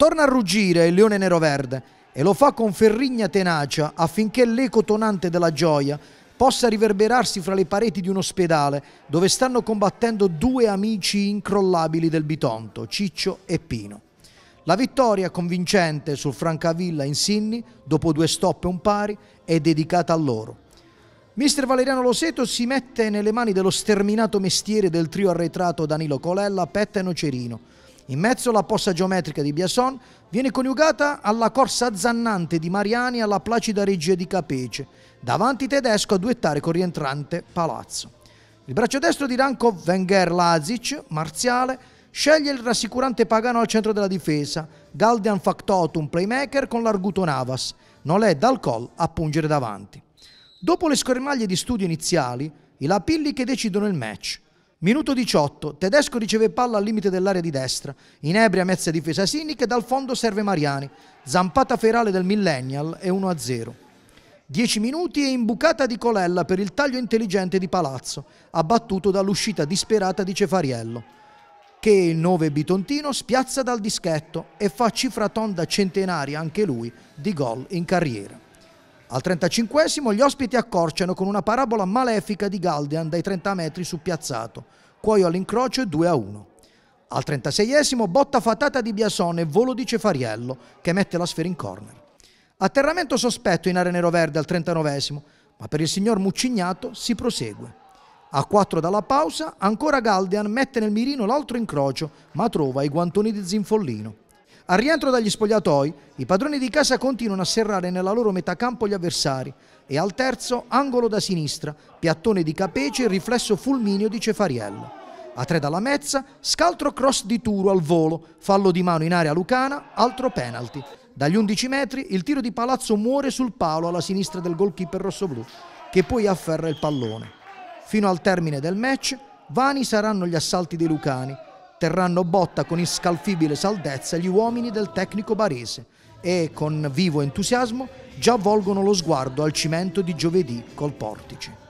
Torna a ruggire il leone nero-verde e lo fa con ferrigna tenacia affinché l'eco tonante della gioia possa riverberarsi fra le pareti di un ospedale dove stanno combattendo due amici incrollabili del Bitonto, Ciccio e Pino. La vittoria convincente sul Francavilla in Sinni, dopo due stop e un pari, è dedicata a loro. Mister Valeriano Loseto si mette nelle mani dello sterminato mestiere del trio arretrato Danilo Colella, Petta e Nocerino, in mezzo alla possa geometrica di Biason viene coniugata alla corsa azzannante di Mariani alla placida regia di Capece, davanti tedesco a due ettari con rientrante palazzo. Il braccio destro di Ranko Wenger Lazic, marziale, sceglie il rassicurante Pagano al centro della difesa, Galdian Factotum playmaker con l'arguto Navas, non è dal col a pungere davanti. Dopo le scorrimaglie di studio iniziali, i Lapilli che decidono il match – Minuto 18, Tedesco riceve palla al limite dell'area di destra, inebria mezza difesa Sinic e dal fondo serve Mariani, zampata ferale del Millennial e 1-0. 10 minuti e imbucata di Colella per il taglio intelligente di Palazzo, abbattuto dall'uscita disperata di Cefariello, che il 9 bitontino spiazza dal dischetto e fa cifra tonda centenaria anche lui di gol in carriera. Al 35 gli ospiti accorciano con una parabola malefica di Galdian dai 30 metri su piazzato. Cuoio all'incrocio 2 a 1. Al 36 botta fatata di Biasone e volo di Cefariello che mette la sfera in corner. Atterramento sospetto in area neroverde al 39 ma per il signor Muccignato si prosegue. A 4 dalla pausa, ancora Galdian mette nel mirino l'altro incrocio, ma trova i guantoni di Zinfollino. Al rientro dagli spogliatoi, i padroni di casa continuano a serrare nella loro metà campo gli avversari e al terzo, angolo da sinistra, piattone di Capece e riflesso fulmineo di Cefariello. A tre dalla mezza, scaltro cross di Turo al volo, fallo di mano in area lucana, altro penalty. Dagli 11 metri il tiro di Palazzo muore sul palo alla sinistra del goalkeeper rossoblù, che poi afferra il pallone. Fino al termine del match, vani saranno gli assalti dei lucani, terranno botta con inscalfibile saldezza gli uomini del tecnico barese e con vivo entusiasmo già volgono lo sguardo al cimento di giovedì col portice.